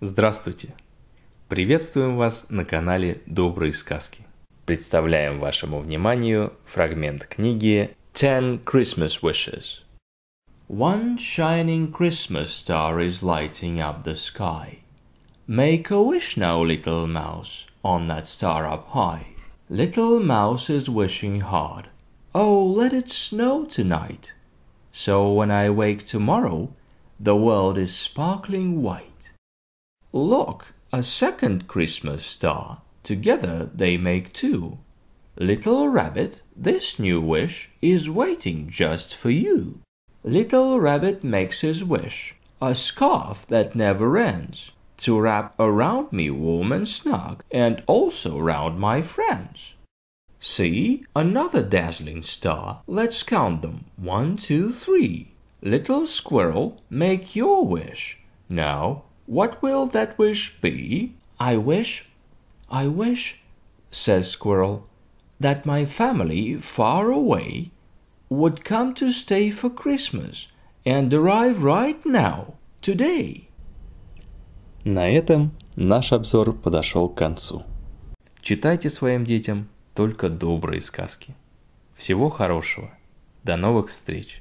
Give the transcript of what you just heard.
Здравствуйте! Приветствуем вас на канале Добрые сказки. Представляем вашему вниманию фрагмент книги Ten Christmas Wishes. One shining Christmas star is lighting up the sky. Make a wish now, little mouse, on that star up high. Little mouse is wishing hard. Oh, let it snow tonight. So when I wake tomorrow, the world is sparkling white. Look, a second Christmas star. Together they make two. Little Rabbit, this new wish is waiting just for you. Little Rabbit makes his wish, a scarf that never ends, to wrap around me warm and snug, and also round my friends. See, another dazzling star. Let's count them. One, two, three. Little squirrel, make your wish. Now, what will that wish be? I wish, I wish, says Squirrel, that my family far away would come to stay for Christmas and arrive right now, today. На этом наш обзор подошел к концу. Читайте своим детям только добрые сказки. Всего хорошего. До новых встреч.